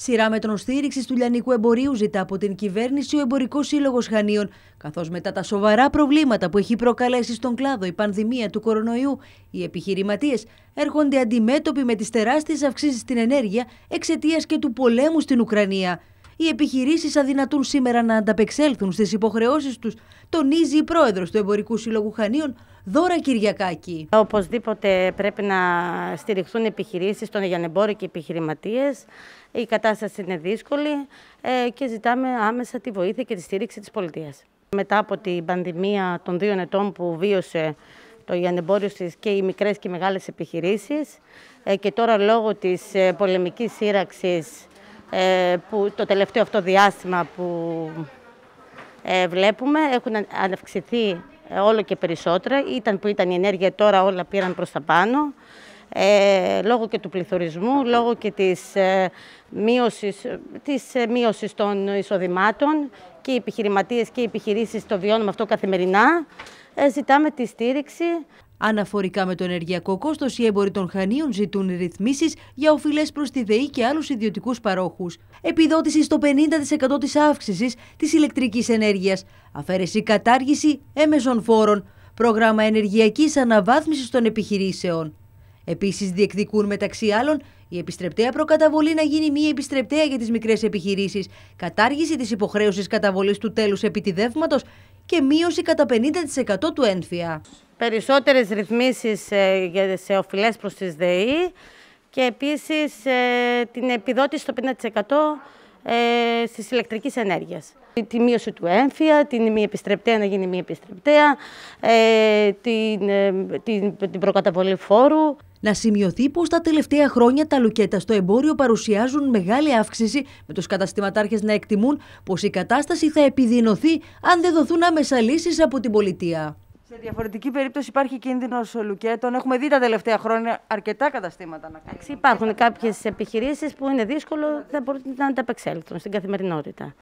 Σειρά μέτρων στήριξης του λιανικού εμπορίου ζητά από την κυβέρνηση ο Εμπορικός Σύλλογος Χανίων, καθώς μετά τα σοβαρά προβλήματα που έχει προκαλέσει στον κλάδο η πανδημία του κορονοϊού, οι επιχειρηματίες έρχονται αντιμέτωποι με τις τεράστιες αυξήσεις στην ενέργεια εξαιτίας και του πολέμου στην Ουκρανία. Οι επιχειρήσεις αδυνατούν σήμερα να ανταπεξέλθουν στις υποχρεώσεις τους, τονίζει η πρόεδρος του Εμπορικού Συλλόγου Χανίων, Δώρα Κυριακάκη. Οπωσδήποτε πρέπει να στηριχθούν οι επιχειρήσεις των Αγιανεμπόρων και επιχειρηματίες. Η κατάσταση είναι δύσκολη ε, και ζητάμε άμεσα τη βοήθεια και τη στήριξη της πολιτείας. Μετά από την πανδημία των δύο ετών που βίωσε το στις και οι μικρές και μεγάλες επιχειρήσεις ε, και τώρα λόγω της ε, πολεμικής σύραξης ε, που το τελευταίο αυτό διάστημα που ε, βλέπουμε έχουν αναυξηθεί ε, όλο και περισσότερα. Ήταν που ήταν η ενέργεια, τώρα όλα πήραν προς τα πάνω. λόγω και του πληθωρισμού, λόγω και της, ε, μείωσης, της μείωσης των εισοδημάτων και οι επιχειρηματίες και οι επιχειρήσεις το βιώνουμε αυτό καθημερινά. Ε, ζητάμε τη στήριξη. Αναφορικά με το ενεργειακό κόστος, οι έμποροι των Χανίων ζητούν ρυθμίσεις για οφειλές προς τη ΔΕΗ και άλλους ιδιωτικούς παρόχους. Επιδότηση στο 50% της αύξησης της ηλεκτρικής ενέργειας. Αφαίρεση κατάργηση έμεσων φόρων. Πρόγραμμα ενεργειακής αναβάθμισης των επιχειρήσεων. Επίσης, διεκδικούν μεταξύ άλλων η επιστρεπτέα προκαταβολή να γίνει μία επιστρεπτέα για τις μικρές επιχειρήσεις, κατάργηση της υποχρέωσης καταβολής του τέλους επιτιδεύματος και μείωση κατά 50% του ένφια. Περισσότερες ρυθμίσεις ε, σε οφειλές προς τις ΔΕΗ και επίσης ε, την επιδότηση στο 50% ε, στις τη ηλεκτρικής ενέργειας. Τη μείωση του έμφυα, την μη επιστρεπτέα να γίνει μη επιστρεπτέα, την, την προκαταβολή φόρου. Να σημειωθεί πως τα τελευταία χρόνια τα λουκέτα στο εμπόριο παρουσιάζουν μεγάλη αύξηση, με τους καταστηματάρχες να εκτιμούν πως η κατάσταση θα επιδεινωθεί αν δεν δοθούν άμεσα λύσεις από την πολιτεία. Σε διαφορετική περίπτωση υπάρχει κίνδυνος λουκέτων. Έχουμε δει τα τελευταία χρόνια αρκετά καταστήματα να κάνουν. Υπάρχουν κάποιες επιχειρήσεις που είναι δύσκολο να τα επεξέλθουν στην καθημερινότητα.